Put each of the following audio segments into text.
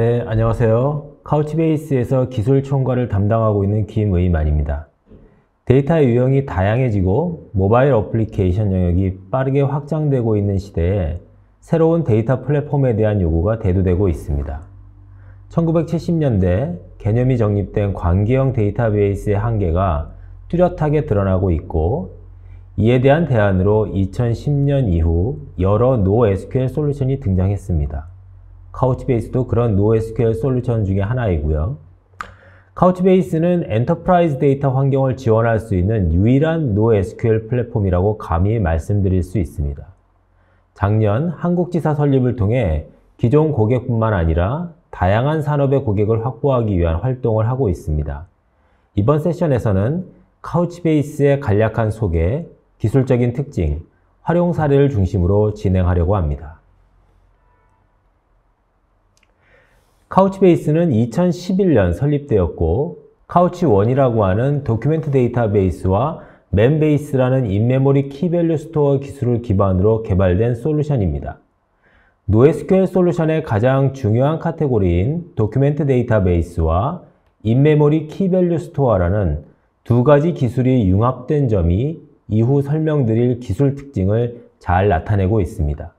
네, 안녕하세요. 카우치베이스에서 기술 총괄을 담당하고 있는 김의만입니다. 데이터의 유형이 다양해지고 모바일 어플리케이션 영역이 빠르게 확장되고 있는 시대에 새로운 데이터 플랫폼에 대한 요구가 대두되고 있습니다. 1970년대 개념이 정립된 관계형 데이터베이스의 한계가 뚜렷하게 드러나고 있고 이에 대한 대안으로 2010년 이후 여러 NoSQL 솔루션이 등장했습니다. 카우치베이스도 그런 NoSQL 솔루션 중의 하나이고요. 카우치베이스는 엔터프라이즈 데이터 환경을 지원할 수 있는 유일한 NoSQL 플랫폼이라고 감히 말씀드릴 수 있습니다. 작년 한국지사 설립을 통해 기존 고객뿐만 아니라 다양한 산업의 고객을 확보하기 위한 활동을 하고 있습니다. 이번 세션에서는 카우치베이스의 간략한 소개, 기술적인 특징, 활용 사례를 중심으로 진행하려고 합니다. 카우치베이스는 2011년 설립되었고 카우치원이라고 하는 도큐멘트 데이터베이스와 맨베이스라는 인메모리 키밸류 스토어 기술을 기반으로 개발된 솔루션입니다. 노에스QL 솔루션의 가장 중요한 카테고리인 도큐멘트 데이터베이스와 인메모리 키밸류 스토어라는 두 가지 기술이 융합된 점이 이후 설명드릴 기술 특징을 잘 나타내고 있습니다.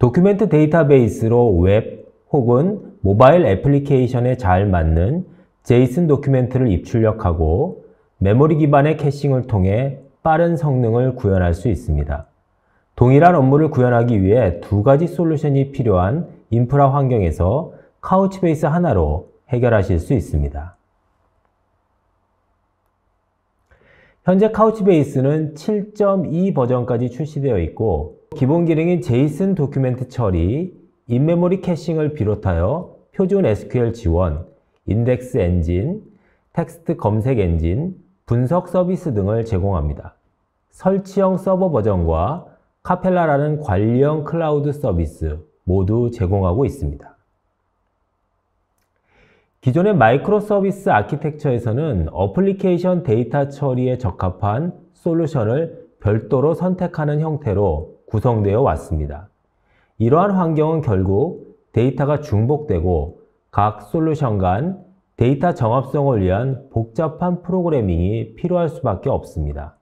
도큐멘트 데이터베이스로 웹 혹은 모바일 애플리케이션에 잘 맞는 제이슨 도큐멘트를 입출력하고 메모리 기반의 캐싱을 통해 빠른 성능을 구현할 수 있습니다. 동일한 업무를 구현하기 위해 두 가지 솔루션이 필요한 인프라 환경에서 카우치베이스 하나로 해결하실 수 있습니다. 현재 카우치베이스는 7.2 버전까지 출시되어 있고 기본 기능인 제이슨 도큐멘트 처리, 인메모리 캐싱을 비롯하여 표준 SQL 지원, 인덱스 엔진, 텍스트 검색 엔진, 분석 서비스 등을 제공합니다. 설치형 서버 버전과 카펠라라는 관리형 클라우드 서비스 모두 제공하고 있습니다. 기존의 마이크로 서비스 아키텍처에서는 어플리케이션 데이터 처리에 적합한 솔루션을 별도로 선택하는 형태로 구성되어 왔습니다. 이러한 환경은 결국 데이터가 중복되고 각 솔루션 간 데이터 정합성을 위한 복잡한 프로그래밍이 필요할 수밖에 없습니다.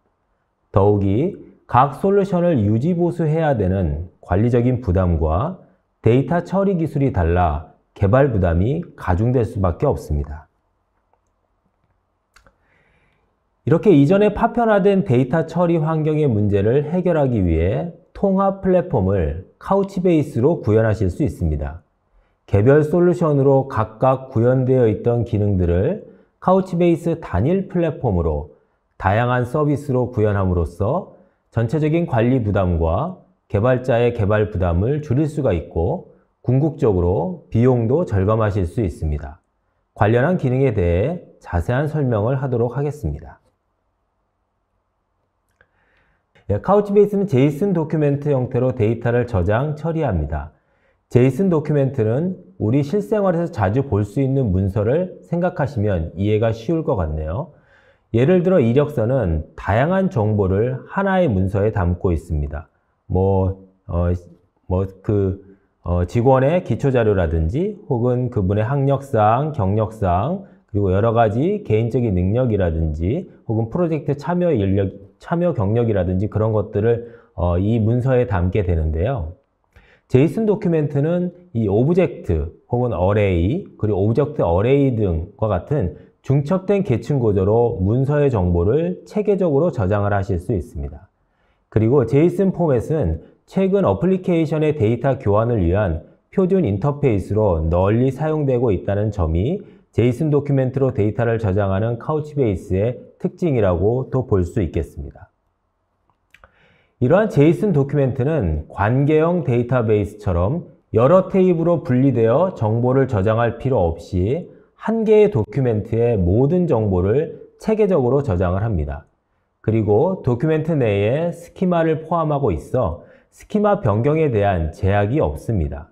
더욱이 각 솔루션을 유지보수해야 되는 관리적인 부담과 데이터 처리 기술이 달라 개발 부담이 가중될 수밖에 없습니다. 이렇게 이전에 파편화된 데이터 처리 환경의 문제를 해결하기 위해 통합 플랫폼을 카우치베이스로 구현하실 수 있습니다. 개별 솔루션으로 각각 구현되어 있던 기능들을 카우치베이스 단일 플랫폼으로 다양한 서비스로 구현함으로써 전체적인 관리 부담과 개발자의 개발 부담을 줄일 수가 있고 궁극적으로 비용도 절감하실 수 있습니다. 관련한 기능에 대해 자세한 설명을 하도록 하겠습니다. 예, 카우치베이스는 제이슨 도큐멘트 형태로 데이터를 저장, 처리합니다. 제이슨 도큐멘트는 우리 실생활에서 자주 볼 수 있는 문서를 생각하시면 이해가 쉬울 것 같네요. 예를 들어 이력서는 다양한 정보를 하나의 문서에 담고 있습니다. 뭐, 어, 뭐, 그, 어, 직원의 기초자료라든지 혹은 그분의 학력상, 경력상, 그리고 여러 가지 개인적인 능력이라든지 혹은 프로젝트 참여 인력, 참여 경력이라든지 그런 것들을 어, 이 문서에 담게 되는데요. 제이슨 도큐멘트는 이 오브젝트 혹은 어레이 그리고 오브젝트 어레이 등과 같은 중첩된 계층 구조로 문서의 정보를 체계적으로 저장을 하실 수 있습니다. 그리고 제이슨 포맷은 최근 어플리케이션의 데이터 교환을 위한 표준 인터페이스로 널리 사용되고 있다는 점이 제이슨 도큐멘트로 데이터를 저장하는 카우치베이스의 특징이라고도 볼 수 있겠습니다. 이러한 제이슨 도큐멘트는 관계형 데이터베이스처럼 여러 테이블로 분리되어 정보를 저장할 필요 없이 한 개의 도큐멘트의 모든 정보를 체계적으로 저장을 합니다. 그리고 도큐멘트 내에 스키마를 포함하고 있어 스키마 변경에 대한 제약이 없습니다.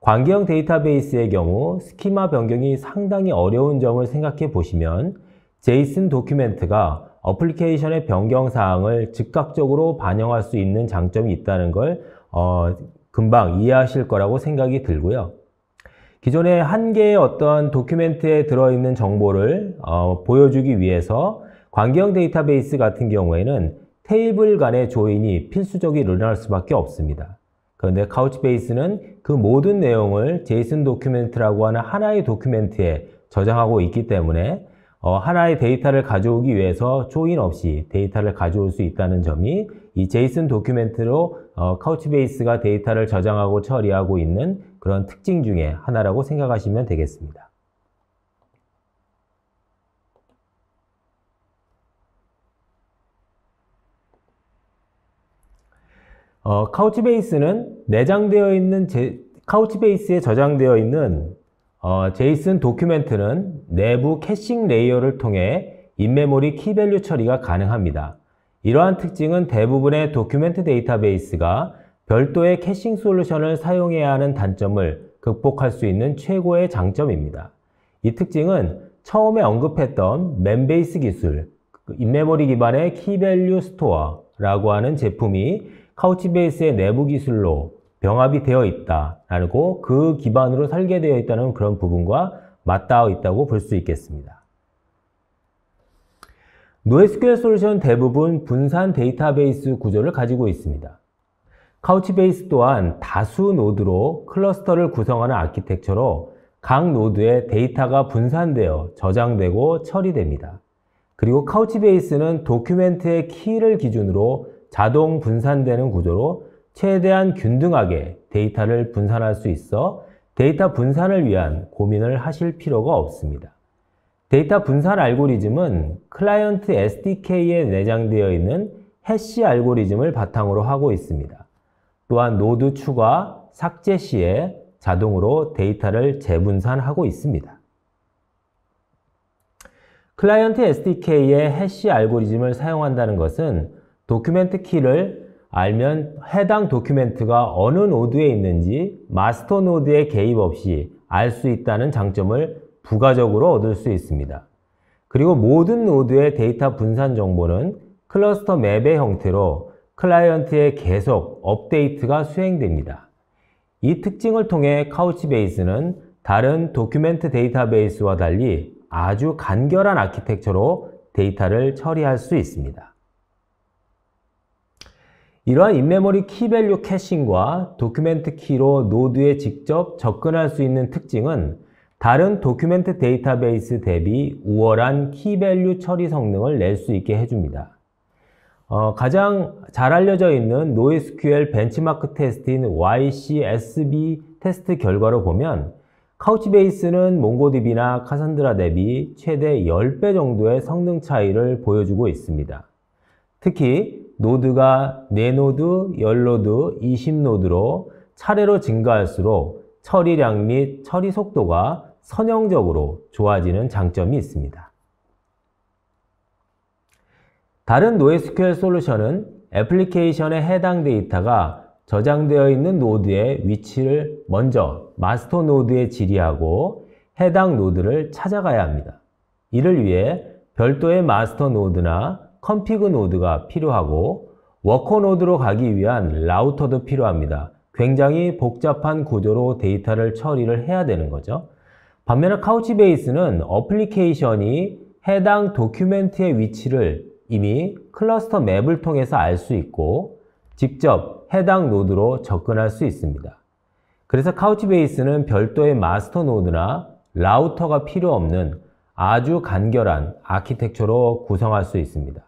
관계형 데이터베이스의 경우 스키마 변경이 상당히 어려운 점을 생각해 보시면 제이슨 도큐멘트가 어플리케이션의 변경 사항을 즉각적으로 반영할 수 있는 장점이 있다는 걸 어, 금방 이해하실 거라고 생각이 들고요. 기존의 한 개의 어떤 도큐멘트에 들어있는 정보를 어, 보여주기 위해서 관계형 데이터베이스 같은 경우에는 테이블 간의 조인이 필수적이 늘어날 수밖에 없습니다. 그런데 카우치베이스는 그 모든 내용을 제이슨 도큐멘트라고 하는 하나의 도큐멘트에 저장하고 있기 때문에 어, 하나의 데이터를 가져오기 위해서 조인 없이 데이터를 가져올 수 있다는 점이 이 제이슨 도큐멘트로 어, 카우치베이스가 데이터를 저장하고 처리하고 있는 그런 특징 중에 하나라고 생각하시면 되겠습니다. 어, 카우치베이스는 내장되어 있는 제, 카우치베이스에 저장되어 있는 어, 제이슨 도큐멘트는 내부 캐싱 레이어를 통해 인메모리 키밸류 처리가 가능합니다. 이러한 특징은 대부분의 도큐멘트 데이터베이스가 별도의 캐싱 솔루션을 사용해야 하는 단점을 극복할 수 있는 최고의 장점입니다. 이 특징은 처음에 언급했던 맨베이스 기술, 그 인메모리 기반의 키밸류 스토어라고 하는 제품이 카우치베이스의 내부 기술로 병합이 되어 있다. 라고 그 기반으로 설계되어 있다는 그런 부분과 맞닿아 있다고 볼 수 있겠습니다. NoSQL 솔루션 대부분 분산 데이터베이스 구조를 가지고 있습니다. 카우치베이스 또한 다수 노드로 클러스터를 구성하는 아키텍처로 각 노드에 데이터가 분산되어 저장되고 처리됩니다. 그리고 카우치베이스는 도큐멘트의 키를 기준으로 자동 분산되는 구조로 최대한 균등하게 데이터를 분산할 수 있어 데이터 분산을 위한 고민을 하실 필요가 없습니다. 데이터 분산 알고리즘은 클라이언트 SDK에 내장되어 있는 해시 알고리즘을 바탕으로 하고 있습니다. 또한 노드 추가, 삭제 시에 자동으로 데이터를 재분산하고 있습니다. 클라이언트 SDK의 해시 알고리즘을 사용한다는 것은 도큐멘트 키를 알면 해당 도큐멘트가 어느 노드에 있는지 마스터 노드에 개입 없이 알 수 있다는 장점을 부가적으로 얻을 수 있습니다. 그리고 모든 노드의 데이터 분산 정보는 클러스터 맵의 형태로 클라이언트에 계속 업데이트가 수행됩니다. 이 특징을 통해 카우치베이스는 다른 도큐멘트 데이터베이스와 달리 아주 간결한 아키텍처로 데이터를 처리할 수 있습니다. 이러한 인메모리 키밸류 캐싱과 도큐멘트 키로 노드에 직접 접근할 수 있는 특징은 다른 도큐멘트 데이터베이스 대비 우월한 키밸류 처리 성능을 낼 수 있게 해줍니다. 어, 가장 잘 알려져 있는 NoSQL 벤치마크 테스트인 YCSB 테스트 결과로 보면 카우치베이스는 몽고DB나 카산드라 대비 최대 10배 정도의 성능 차이를 보여주고 있습니다. 특히 노드가 네노드열노드2 0노드로 차례로 증가할수록 처리량 및 처리 속도가 선형적으로 좋아지는 장점이 있습니다. 다른 NoSQL 솔루션은 애플리케이션에 해당 데이터가 저장되어 있는 노드의 위치를 먼저 마스터 노드에 질의하고 해당 노드를 찾아가야 합니다. 이를 위해 별도의 마스터 노드나 컨피그 노드가 필요하고 워커 노드로 가기 위한 라우터도 필요합니다. 굉장히 복잡한 구조로 데이터를 처리를 해야 되는 거죠. 반면에 카우치베이스는 어플리케이션이 해당 도큐멘트의 위치를 이미 클러스터 맵을 통해서 알 수 있고 직접 해당 노드로 접근할 수 있습니다. 그래서 카우치베이스는 별도의 마스터 노드나 라우터가 필요 없는 아주 간결한 아키텍처로 구성할 수 있습니다.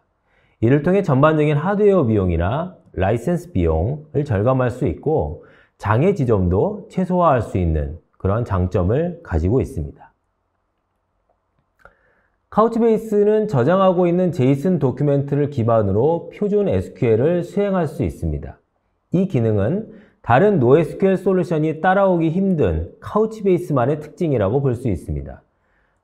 이를 통해 전반적인 하드웨어 비용이나 라이센스 비용을 절감할 수 있고 장애 지점도 최소화할 수 있는 그러한 장점을 가지고 있습니다. 카우치베이스는 저장하고 있는 제이슨 도큐멘트를 기반으로 표준 SQL을 수행할 수 있습니다. 이 기능은 다른 NoSQL 솔루션이 따라오기 힘든 카우치베이스만의 특징이라고 볼 수 있습니다.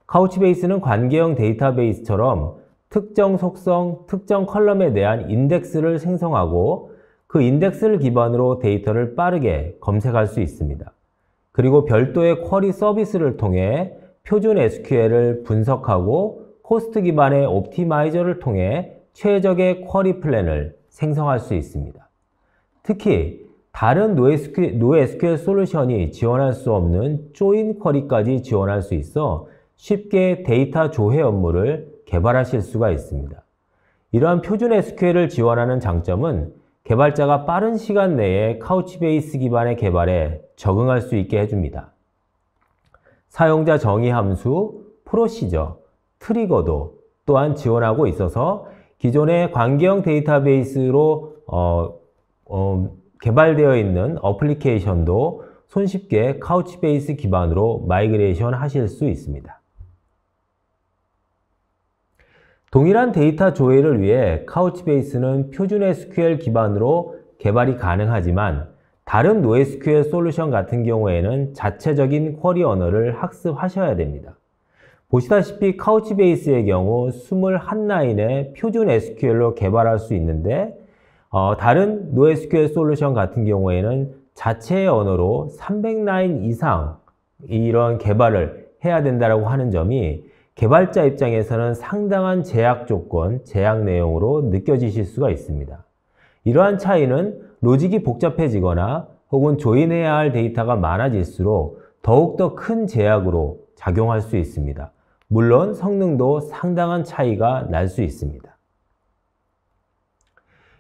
카우치베이스는 관계형 데이터베이스처럼 특정 속성, 특정 컬럼에 대한 인덱스를 생성하고 그 인덱스를 기반으로 데이터를 빠르게 검색할 수 있습니다. 그리고 별도의 쿼리 서비스를 통해 표준 SQL을 분석하고 코스트 기반의 옵티마이저를 통해 최적의 쿼리 플랜을 생성할 수 있습니다. 특히 다른 노 o s q l n s q l 솔루션이 지원할 수 없는 조인 쿼리까지 지원할 수 있어 쉽게 데이터 조회 업무를 개발하실 수가 있습니다. 이러한 표준 SQL을 지원하는 장점은 개발자가 빠른 시간 내에 카우치베이스 기반의 개발에 적응할 수 있게 해줍니다. 사용자 정의 함수, 프로시저, 트리거도 또한 지원하고 있어서 기존의 관계형 데이터베이스로 어, 어, 개발되어 있는 어플리케이션도 손쉽게 카우치베이스 기반으로 마이그레이션 하실 수 있습니다. 동일한 데이터 조회를 위해 카우치베이스는 표준 SQL 기반으로 개발이 가능하지만 다른 NoSQL 솔루션 같은 경우에는 자체적인 쿼리 언어를 학습하셔야 됩니다. 보시다시피 카우치베이스의 경우 21라인의 표준 SQL로 개발할 수 있는데 어, 다른 NoSQL 솔루션 같은 경우에는 자체 언어로 300라인 이상 이런 개발을 해야 된다고 하는 점이 개발자 입장에서는 상당한 제약 조건, 제약 내용으로 느껴지실 수가 있습니다. 이러한 차이는 로직이 복잡해지거나 혹은 조인해야 할 데이터가 많아질수록 더욱더 큰 제약으로 작용할 수 있습니다. 물론 성능도 상당한 차이가 날 수 있습니다.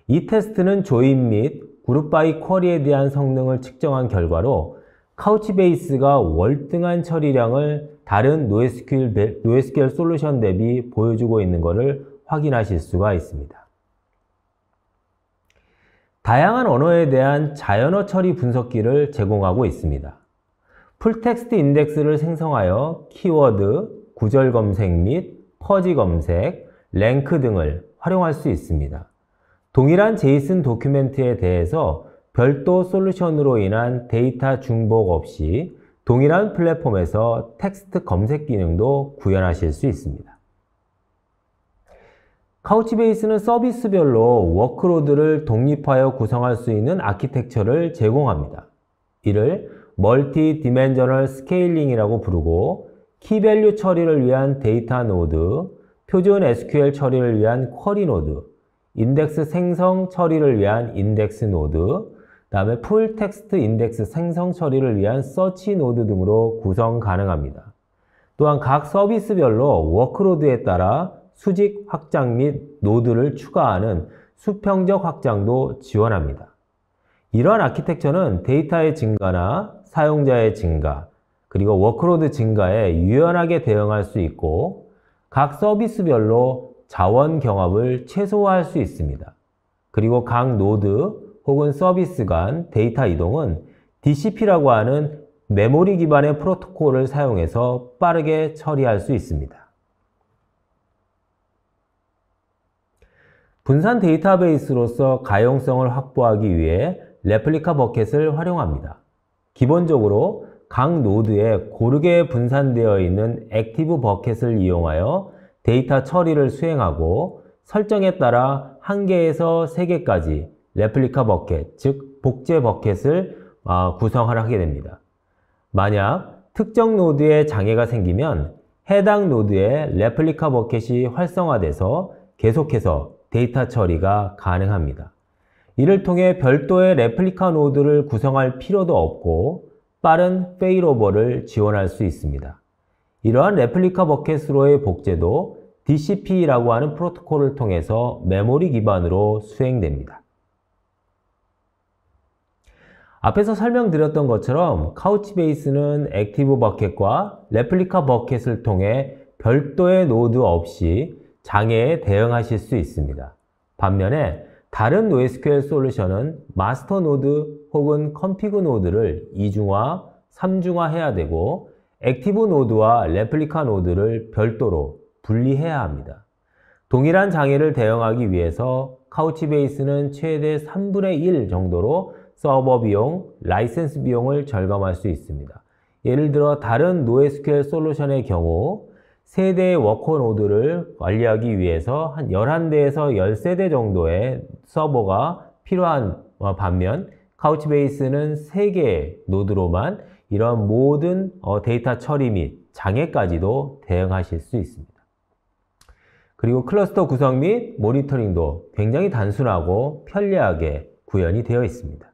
이 테스트는 조인 및 그룹 바이 쿼리에 대한 성능을 측정한 결과로 카우치베이스가 월등한 처리량을 다른 NoSQL, 노 o s q l 솔루션 대비 보여주고 있는 것을 확인하실 수가 있습니다. 다양한 언어에 대한 자연어 처리 분석기를 제공하고 있습니다. 풀텍스트 인덱스를 생성하여 키워드, 구절 검색 및 퍼지 검색, 랭크 등을 활용할 수 있습니다. 동일한 제이슨 도큐멘트에 대해서 별도 솔루션으로 인한 데이터 중복 없이 동일한 플랫폼에서 텍스트 검색 기능도 구현하실 수 있습니다. 카우치베이스는 서비스별로 워크로드를 독립하여 구성할 수 있는 아키텍처를 제공합니다. 이를 멀티 디멘저널 스케일링이라고 부르고 키밸류 처리를 위한 데이터 노드, 표준 SQL 처리를 위한 쿼리 노드, 인덱스 생성 처리를 위한 인덱스 노드, 다음에 풀 텍스트 인덱스 생성 처리를 위한 서치 노드 등으로 구성 가능합니다. 또한 각 서비스별로 워크로드에 따라 수직 확장 및 노드를 추가하는 수평적 확장도 지원합니다. 이러한 아키텍처는 데이터의 증가나 사용자의 증가, 그리고 워크로드 증가에 유연하게 대응할 수 있고 각 서비스별로 자원 경합을 최소화할 수 있습니다. 그리고 각 노드, 혹은 서비스 간 데이터 이동은 DCP라고 하는 메모리 기반의 프로토콜을 사용해서 빠르게 처리할 수 있습니다. 분산 데이터베이스로서 가용성을 확보하기 위해 레플리카 버켓을 활용합니다. 기본적으로 각 노드에 고르게 분산되어 있는 액티브 버켓을 이용하여 데이터 처리를 수행하고 설정에 따라 1개에서 3개까지 레플리카 버켓, 즉 복제 버켓을 어, 구성하 하게 됩니다. 만약 특정 노드에 장애가 생기면 해당 노드의 레플리카 버켓이 활성화돼서 계속해서 데이터 처리가 가능합니다. 이를 통해 별도의 레플리카 노드를 구성할 필요도 없고 빠른 페이로버를 지원할 수 있습니다. 이러한 레플리카 버켓으로의 복제도 DCP라고 하는 프로토콜을 통해서 메모리 기반으로 수행됩니다. 앞에서 설명드렸던 것처럼 카우치베이스는 액티브 버켓과 레플리카 버켓을 통해 별도의 노드 없이 장애에 대응하실 수 있습니다. 반면에 다른 NoSQL 솔루션은 마스터 노드 혹은 컨피그 노드를 이중화, 삼중화해야 되고 액티브 노드와 레플리카 노드를 별도로 분리해야 합니다. 동일한 장애를 대응하기 위해서 카우치베이스는 최대 3분의 1 정도로 서버 비용, 라이센스 비용을 절감할 수 있습니다. 예를 들어 다른 NoSQL 솔루션의 경우 세대의 워크노드를 관리하기 위해서 한 11대에서 13대 정도의 서버가 필요한 반면 카우치베이스는 3개의 노드로만 이러한 모든 어, 데이터 처리 및 장애까지도 대응하실 수 있습니다. 그리고 클러스터 구성 및 모니터링도 굉장히 단순하고 편리하게 구현이 되어 있습니다.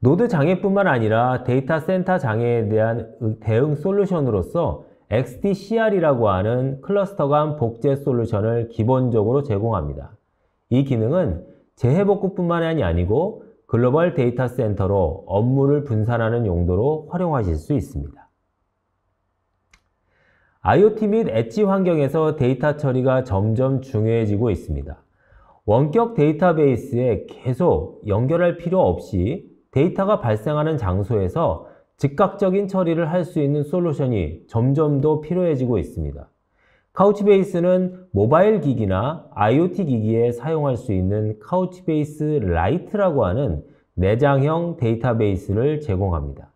노드 장애뿐만 아니라 데이터 센터 장애에 대한 대응 솔루션으로서 XDCR이라고 하는 클러스터 간 복제 솔루션을 기본적으로 제공합니다. 이 기능은 재해복구뿐만이 아니고 글로벌 데이터 센터로 업무를 분산하는 용도로 활용하실 수 있습니다. IoT 및 엣지 환경에서 데이터 처리가 점점 중요해지고 있습니다. 원격 데이터베이스에 계속 연결할 필요 없이 데이터가 발생하는 장소에서 즉각적인 처리를 할 수 있는 솔루션이 점점 더 필요해지고 있습니다. 카우치베이스는 모바일 기기나 IoT 기기에 사용할 수 있는 카우치베이스 라이트라고 하는 내장형 데이터베이스를 제공합니다.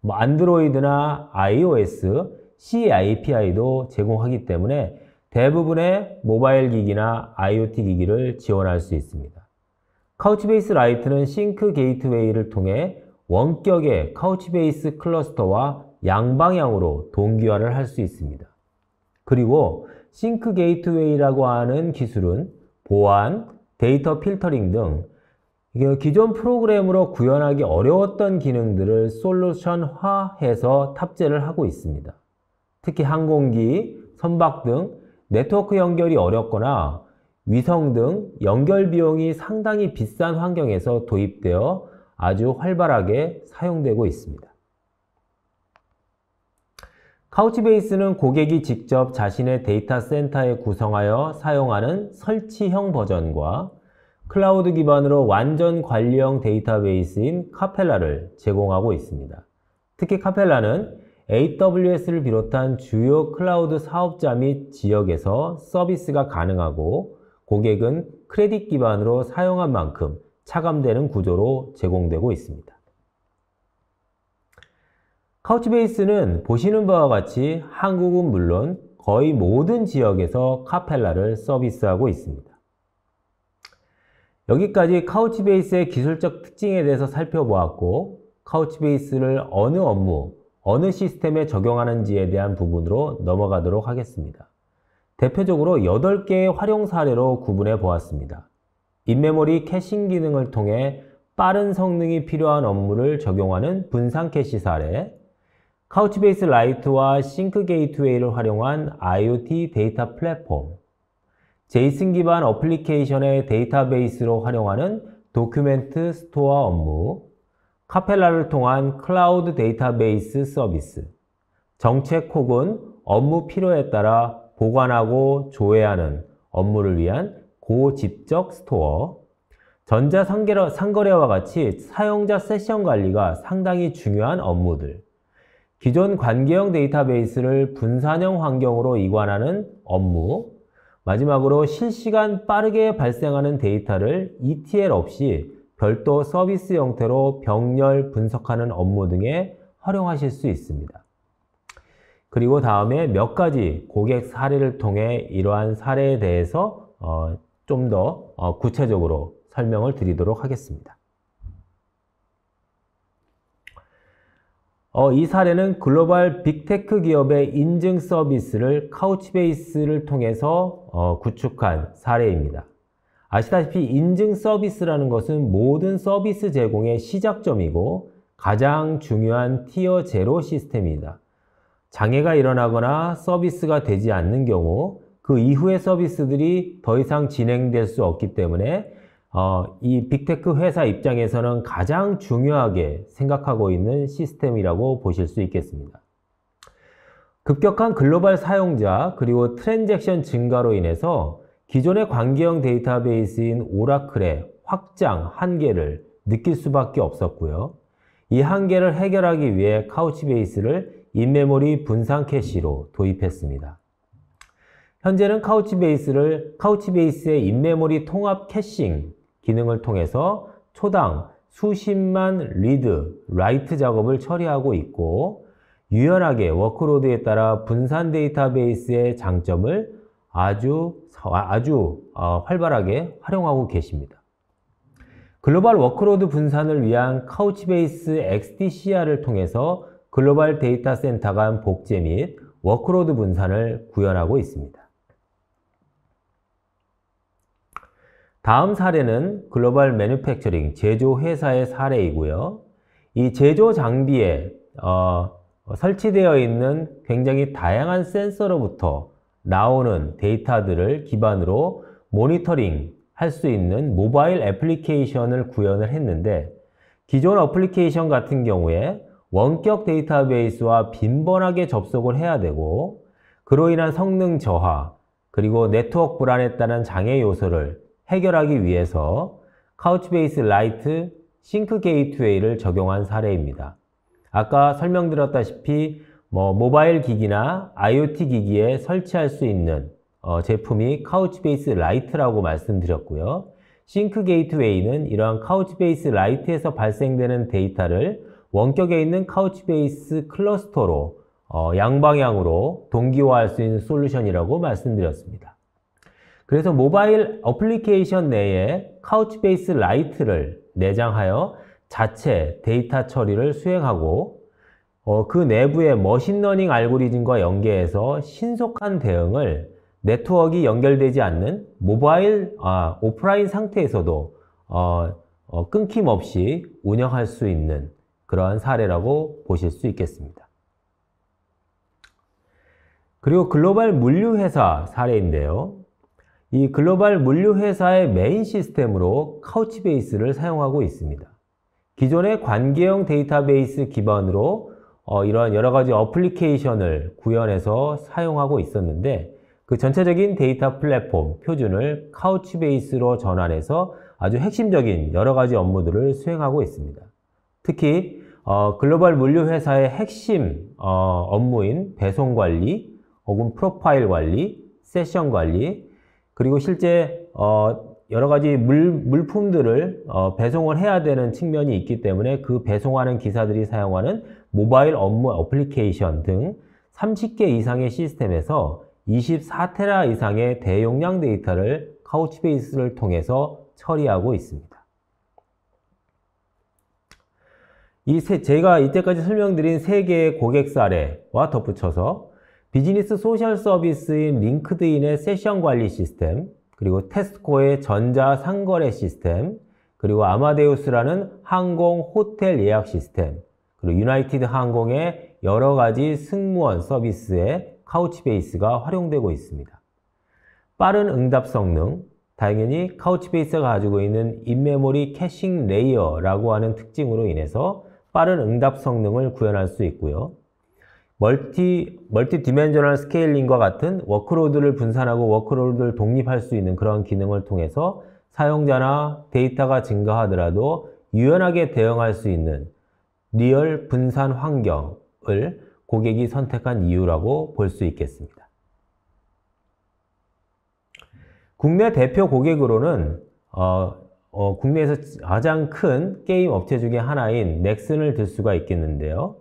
뭐 안드로이드나 iOS, c i p i 도 제공하기 때문에 대부분의 모바일 기기나 IoT 기기를 지원할 수 있습니다. 카우치베이스 라이트는 싱크 게이트웨이를 통해 원격의 카우치베이스 클러스터와 양방향으로 동기화를 할 수 있습니다. 그리고 싱크 게이트웨이라고 하는 기술은 보안, 데이터 필터링 등 기존 프로그램으로 구현하기 어려웠던 기능들을 솔루션화해서 탑재를 하고 있습니다. 특히 항공기, 선박 등 네트워크 연결이 어렵거나 위성 등 연결 비용이 상당히 비싼 환경에서 도입되어 아주 활발하게 사용되고 있습니다. 카우치베이스는 고객이 직접 자신의 데이터 센터에 구성하여 사용하는 설치형 버전과 클라우드 기반으로 완전 관리형 데이터베이스인 카펠라를 제공하고 있습니다. 특히 카펠라는 AWS를 비롯한 주요 클라우드 사업자 및 지역에서 서비스가 가능하고 고객은 크레딧 기반으로 사용한 만큼 차감되는 구조로 제공되고 있습니다. 카우치베이스는 보시는 바와 같이 한국은 물론 거의 모든 지역에서 카펠라를 서비스하고 있습니다. 여기까지 카우치베이스의 기술적 특징에 대해서 살펴보았고 카우치베이스를 어느 업무, 어느 시스템에 적용하는지에 대한 부분으로 넘어가도록 하겠습니다. 대표적으로 8개의 활용 사례로 구분해 보았습니다. 인메모리 캐싱 기능을 통해 빠른 성능이 필요한 업무를 적용하는 분산 캐시 사례, 카우치베이스 라이트와 싱크 게이트웨이를 활용한 IoT 데이터 플랫폼, 제이슨 기반 어플리케이션의 데이터베이스로 활용하는 도큐멘트 스토어 업무, 카펠라를 통한 클라우드 데이터베이스 서비스, 정책 혹은 업무 필요에 따라 보관하고 조회하는 업무를 위한 고집적 스토어, 전자상거래와 같이 사용자 세션 관리가 상당히 중요한 업무들, 기존 관계형 데이터베이스를 분산형 환경으로 이관하는 업무, 마지막으로 실시간 빠르게 발생하는 데이터를 ETL 없이 별도 서비스 형태로 병렬 분석하는 업무 등에 활용하실 수 있습니다. 그리고 다음에 몇 가지 고객 사례를 통해 이러한 사례에 대해서 어, 좀더 어, 구체적으로 설명을 드리도록 하겠습니다. 어, 이 사례는 글로벌 빅테크 기업의 인증 서비스를 카우치베이스를 통해서 어, 구축한 사례입니다. 아시다시피 인증 서비스라는 것은 모든 서비스 제공의 시작점이고 가장 중요한 티어 제로 시스템입니다 장애가 일어나거나 서비스가 되지 않는 경우 그 이후의 서비스들이 더 이상 진행될 수 없기 때문에 어, 이 빅테크 회사 입장에서는 가장 중요하게 생각하고 있는 시스템이라고 보실 수 있겠습니다. 급격한 글로벌 사용자 그리고 트랜잭션 증가로 인해서 기존의 관계형 데이터베이스인 오라클의 확장 한계를 느낄 수밖에 없었고요. 이 한계를 해결하기 위해 카우치베이스를 인메모리 분산 캐시로 도입했습니다. 현재는 카우치베이스를 카우치베이스의 인메모리 통합 캐싱 기능을 통해서 초당 수십만 리드, 라이트 작업을 처리하고 있고 유연하게 워크로드에 따라 분산 데이터베이스의 장점을 아주 아주 어, 활발하게 활용하고 계십니다. 글로벌 워크로드 분산을 위한 카우치베이스 XDCR을 통해서 글로벌 데이터 센터 간 복제 및 워크로드 분산을 구현하고 있습니다. 다음 사례는 글로벌 매뉴팩처링 제조 회사의 사례이고요. 이 제조 장비에 어, 설치되어 있는 굉장히 다양한 센서로부터 나오는 데이터들을 기반으로 모니터링 할 수 있는 모바일 애플리케이션을 구현을 했는데 기존 어플리케이션 같은 경우에 원격 데이터베이스와 빈번하게 접속을 해야 되고 그로 인한 성능 저하 그리고 네트워크 불안에 따른 장애 요소를 해결하기 위해서 카우치베이스 라이트 싱크 게이트웨이를 적용한 사례입니다. 아까 설명드렸다시피 뭐 모바일 기기나 IoT 기기에 설치할 수 있는 어, 제품이 카우치베이스 라이트라고 말씀드렸고요. 싱크 게이트웨이는 이러한 카우치베이스 라이트에서 발생되는 데이터를 원격에 있는 카우치베이스 클러스터로 어, 양방향으로 동기화할 수 있는 솔루션이라고 말씀드렸습니다. 그래서 모바일 어플리케이션 내에 카우치베이스 라이트를 내장하여 자체 데이터 처리를 수행하고 어, 그 내부의 머신러닝 알고리즘과 연계해서 신속한 대응을 네트워크가 연결되지 않는 모바일 아, 오프라인 상태에서도 어, 어, 끊김없이 운영할 수 있는 그러한 사례라고 보실 수 있겠습니다. 그리고 글로벌 물류회사 사례인데요. 이 글로벌 물류회사의 메인 시스템으로 카우치베이스를 사용하고 있습니다. 기존의 관계형 데이터베이스 기반으로 어, 이러한 여러 가지 어플리케이션을 구현해서 사용하고 있었는데 그 전체적인 데이터 플랫폼 표준을 카우치베이스로 전환해서 아주 핵심적인 여러 가지 업무들을 수행하고 있습니다. 특히 어, 글로벌 물류회사의 핵심 어, 업무인 배송 관리 혹은 프로파일 관리, 세션 관리 그리고 실제 어, 여러 가지 물, 품들을 어, 배송을 해야 되는 측면이 있기 때문에 그 배송하는 기사들이 사용하는 모바일 업무 어플리케이션 등 30개 이상의 시스템에서 24테라 이상의 대용량 데이터를 카우치베이스를 통해서 처리하고 있습니다. 이 세, 제가 이때까지 설명드린 세 개의 고객 사례와 덧붙여서 비즈니스 소셜 서비스인 링크드인의 세션 관리 시스템, 그리고 테스코의 전자 상거래 시스템, 그리고 아마데우스라는 항공 호텔 예약 시스템, 그리고 유나이티드 항공의 여러 가지 승무원 서비스의 카우치베이스가 활용되고 있습니다. 빠른 응답 성능, 당연히 카우치베이스가 가지고 있는 인메모리 캐싱 레이어라고 하는 특징으로 인해서 빠른 응답 성능을 구현할 수 있고요. 멀티, 멀티 디멘저널 스케일링과 같은 워크로드를 분산하고 워크로드를 독립할 수 있는 그런 기능을 통해서 사용자나 데이터가 증가하더라도 유연하게 대응할 수 있는 리얼 분산 환경을 고객이 선택한 이유라고 볼 수 있겠습니다. 국내 대표 고객으로는 어, 어, 국내에서 가장 큰 게임 업체 중에 하나인 넥슨을 들 수가 있겠는데요.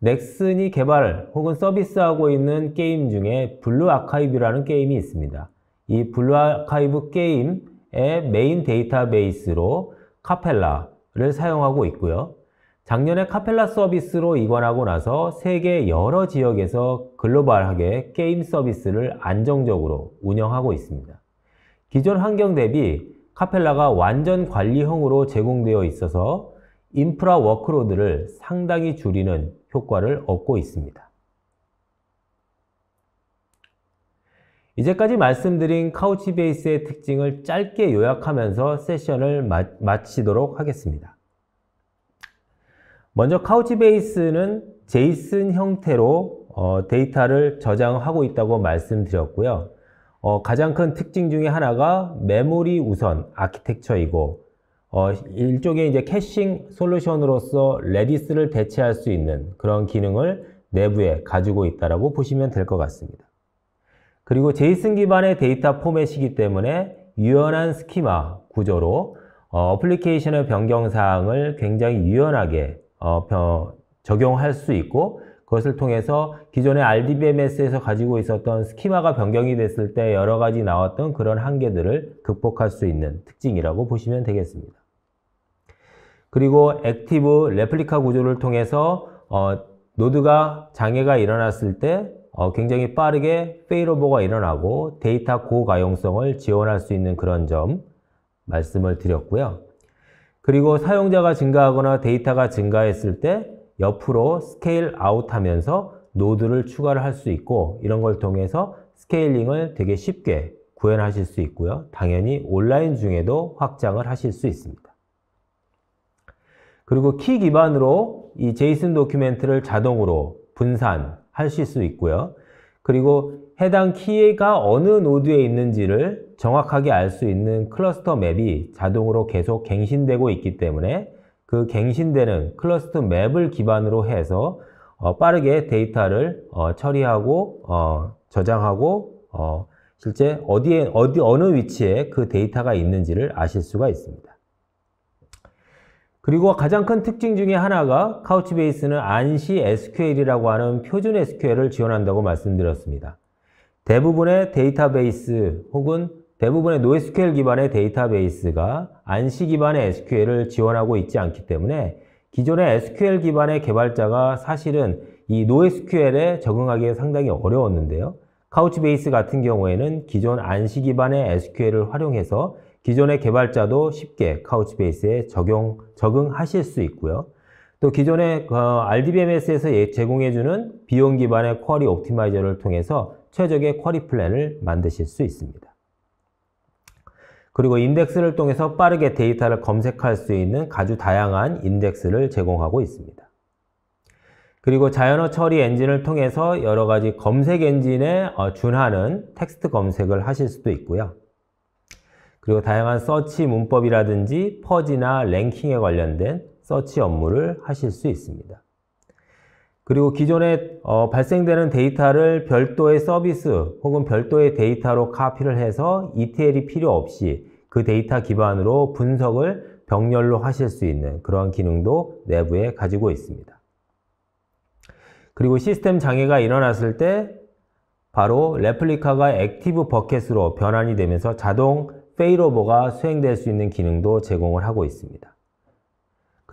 넥슨이 개발 혹은 서비스하고 있는 게임 중에 블루 아카이브라는 게임이 있습니다. 이 블루 아카이브 게임의 메인 데이터베이스로 카펠라를 사용하고 있고요. 작년에 카펠라 서비스로 이관하고 나서 세계 여러 지역에서 글로벌하게 게임 서비스를 안정적으로 운영하고 있습니다. 기존 환경 대비 카펠라가 완전 관리형으로 제공되어 있어서 인프라 워크로드를 상당히 줄이는 효과를 얻고 있습니다. 이제까지 말씀드린 카우치베이스의 특징을 짧게 요약하면서 세션을 마, 마치도록 하겠습니다. 먼저 카우치베이스는 제이슨 형태로 어, 데이터를 저장하고 있다고 말씀드렸고요. 어, 가장 큰 특징 중에 하나가 메모리 우선 아키텍처이고 어, 일종의 이제 캐싱 솔루션으로서 레디스를 대체할 수 있는 그런 기능을 내부에 가지고 있다고 보시면 될 것 같습니다. 그리고 제이슨 기반의 데이터 포맷이기 때문에 유연한 스키마 구조로 어, 플리케이션의 변경 사항을 굉장히 유연하게 어, 적용할 수 있고 그것을 통해서 기존의 RDBMS에서 가지고 있었던 스키마가 변경이 됐을 때 여러 가지 나왔던 그런 한계들을 극복할 수 있는 특징이라고 보시면 되겠습니다. 그리고 액티브 레플리카 구조를 통해서 어, 노드가 장애가 일어났을 때 어, 굉장히 빠르게 페이로버가 일어나고 데이터 고가용성을 지원할 수 있는 그런 점 말씀을 드렸고요. 그리고 사용자가 증가하거나 데이터가 증가했을 때 옆으로 스케일 아웃 하면서 노드를 추가를 할 수 있고 이런 걸 통해서 스케일링을 되게 쉽게 구현하실 수 있고요. 당연히 온라인 중에도 확장을 하실 수 있습니다. 그리고 키 기반으로 이 제이슨 도큐멘트를 자동으로 분산하실 수 있고요. 그리고 해당 키가 어느 노드에 있는지를 정확하게 알 수 있는 클러스터 맵이 자동으로 계속 갱신되고 있기 때문에 그 갱신되는 클러스터 맵을 기반으로 해서 어, 빠르게 데이터를 어, 처리하고 어, 저장하고 어, 실제 어디에 어디 어느 위치에 그 데이터가 있는지를 아실 수가 있습니다. 그리고 가장 큰 특징 중에 하나가 카우치베이스는 안시 SQL이라고 하는 표준 SQL을 지원한다고 말씀드렸습니다. 대부분의 데이터베이스 혹은 대부분의 NoSQL 기반의 데이터베이스가 안시 기반의 SQL을 지원하고 있지 않기 때문에 기존의 SQL 기반의 개발자가 사실은 이 NoSQL에 적응하기에 상당히 어려웠는데요. 카우치베이스 같은 경우에는 기존 안시 기반의 SQL을 활용해서 기존의 개발자도 쉽게 카우치베이스에 적용, 적응하실 수 있고요. 또 기존의 RDBMS에서 어, 예, 제공해주는 비용 기반의 쿼리 옵티마이저를 통해서 최적의 쿼리 플랜을 만드실 수 있습니다. 그리고 인덱스를 통해서 빠르게 데이터를 검색할 수 있는 아주 다양한 인덱스를 제공하고 있습니다. 그리고 자연어 처리 엔진을 통해서 여러 가지 검색 엔진에 어, 준하는 텍스트 검색을 하실 수도 있고요. 그리고 다양한 서치 문법이라든지 퍼지나 랭킹에 관련된 서치 업무를 하실 수 있습니다. 그리고 기존에 어, 발생되는 데이터를 별도의 서비스 혹은 별도의 데이터로 카피를 해서 ETL이 필요 없이 그 데이터 기반으로 분석을 병렬로 하실 수 있는 그러한 기능도 내부에 가지고 있습니다. 그리고 시스템 장애가 일어났을 때 바로 레플리카가 액티브 버켓으로 변환이 되면서 자동 페이로버가 수행될 수 있는 기능도 제공을 하고 있습니다.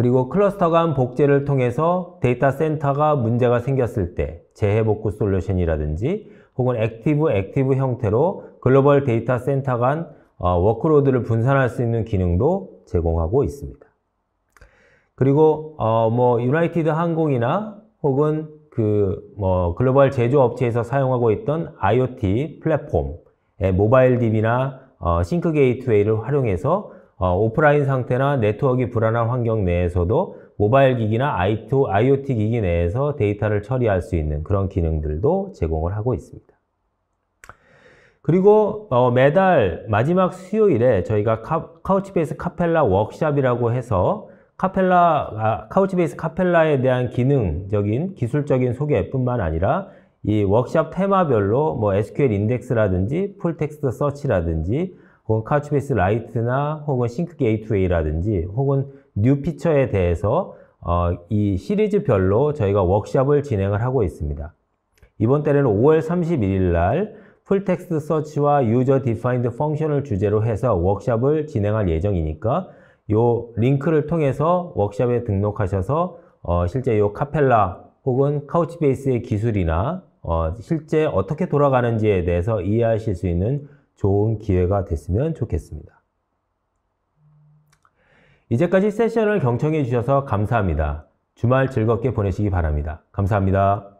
그리고 클러스터 간 복제를 통해서 데이터 센터가 문제가 생겼을 때 재해복구 솔루션이라든지 혹은 액티브 액티브 형태로 글로벌 데이터 센터 간 어, 워크로드를 분산할 수 있는 기능도 제공하고 있습니다. 그리고 어뭐 유나이티드 항공이나 혹은 그 뭐 글로벌 제조 업체에서 사용하고 있던 IoT 플랫폼 모바일 DB나 어 싱크 게이트웨이를 활용해서 어, 오프라인 상태나 네트워크가 불안한 환경 내에서도 모바일 기기나 IoT 기기 내에서 데이터를 처리할 수 있는 그런 기능들도 제공을 하고 있습니다. 그리고 어, 매달 마지막 수요일에 저희가 카, 카우치베이스 카펠라 워크샵이라고 해서 카펠라 아, 카우치베이스 카펠라에 대한 기능적인 기술적인 소개뿐만 아니라 이 워크샵 테마별로 뭐 SQL 인덱스라든지 풀텍스트 서치라든지 혹은 카우치베이스 라이트나 혹은 싱크 게이트웨이라든지 혹은 뉴 피처에 대해서 어, 이 시리즈별로 저희가 워크샵을 진행을 하고 있습니다. 이번 달에는 5월 31일 날 풀텍스트 서치와 유저 디파인드 펑션을 주제로 해서 워크샵을 진행할 예정이니까 이 링크를 통해서 워크샵에 등록하셔서 어, 실제 요 카펠라 혹은 카우치베이스의 기술이나 어, 실제 어떻게 돌아가는지에 대해서 이해하실 수 있는 좋은 기회가 됐으면 좋겠습니다. 이제까지 세션을 경청해 주셔서 감사합니다. 주말 즐겁게 보내시기 바랍니다. 감사합니다.